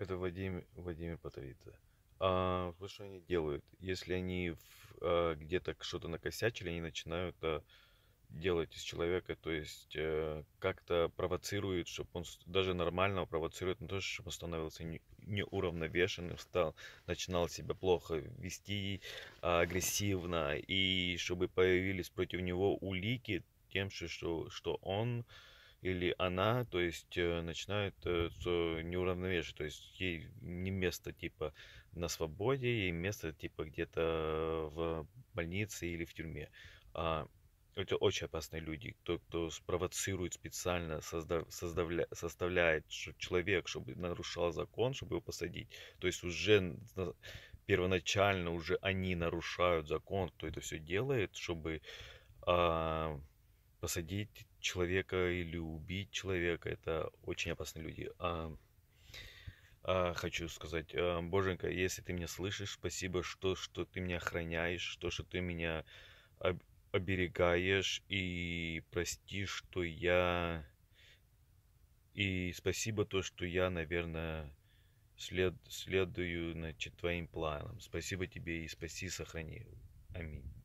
Это Владимир, Владимир Потовидзе. А, что они делают? Если они в, а, где-то что-то накосячили, они начинают а, делать из человека, то есть а, как-то провоцируют, чтобы он даже нормального провоцирует на то, чтобы он становился не, неуравновешенным, стал, начинал себя плохо вести, а, агрессивно, и чтобы появились против него улики тем, что, что он или она, то есть э, начинает э, неуравновешивать, то есть ей не место типа на свободе, ей место типа где-то в больнице или в тюрьме. А это очень опасные люди, кто, кто спровоцирует специально, созда, создавля, составляет человек, чтобы нарушал закон, чтобы его посадить. То есть уже первоначально уже они нарушают закон, кто это все делает, чтобы а, посадить человека или убить человека, это очень опасные люди. А, а, хочу сказать, а, боженька, если ты меня слышишь, спасибо, что, что ты меня охраняешь, что, что ты меня об, оберегаешь, и прости, что я... И спасибо то, что я, наверное, след, следую значит, твоим планам. Спаси бы тебе и спаси, сохрани. Аминь.